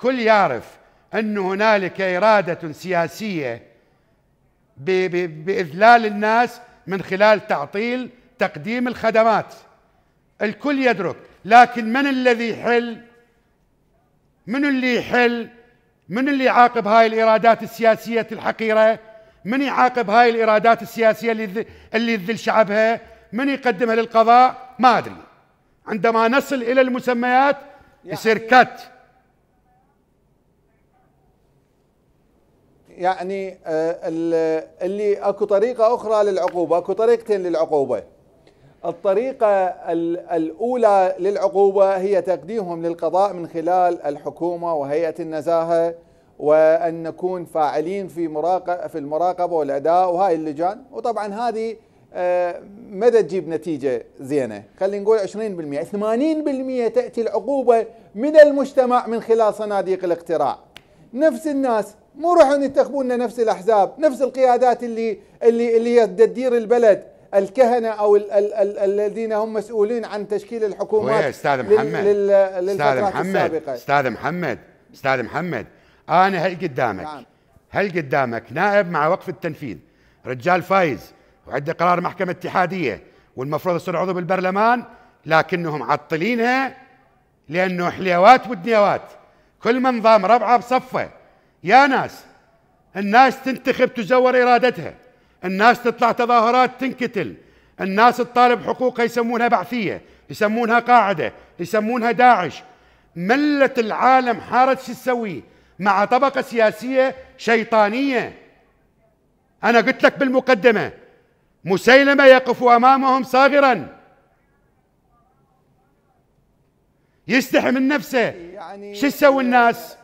الكل يعرف أن هنالك إرادة سياسية بإذلال الناس من خلال تعطيل تقديم الخدمات الكل يدرك لكن من الذي يحل من اللي يحل من اللي يعاقب هاي الإرادات السياسية الحقيرة من يعاقب هاي الإرادات السياسية اللي اللي يذل شعبها من يقدمها للقضاء ما أدري عندما نصل إلى المسميات يصير كت يعني آه، اللي اكو طريقه اخرى للعقوبه اكو طريقتين للعقوبه الطريقه الاولى للعقوبه هي تقديمهم للقضاء من خلال الحكومه وهيئه النزاهه وان نكون فاعلين في مراقب في المراقبه والاداء وهاي اللجان وطبعا هذه آه، مدى تجيب نتيجه زينه خلينا نقول 20% 80% تاتي العقوبه من المجتمع من خلال صناديق الاقتراع نفس الناس مو راح ينتخبون نفس الاحزاب نفس القيادات اللي اللي اللي تدير البلد الكهنه او ال ال ال الذين هم مسؤولين عن تشكيل الحكومات استاذ محمد استاذ محمد استاذ محمد استاذ محمد انا هل قدامك نعم. هل قدامك نائب مع وقف التنفيذ رجال فايز وعنده قرار محكمه اتحاديه والمفروض يصير عضو بالبرلمان لكنهم عطلينها لانه حليوات ودنيوات كل من ضام ربعه بصفه يا ناس الناس تنتخب تزور ارادتها الناس تطلع تظاهرات تنكتل الناس تطالب حقوقها يسمونها بعثيه يسمونها قاعده يسمونها داعش مله العالم حارت شو تسوي مع طبقه سياسيه شيطانيه انا قلت لك بالمقدمه مسيلمه يقف امامهم صاغرا يستحي من نفسه يعني شو تسوي الناس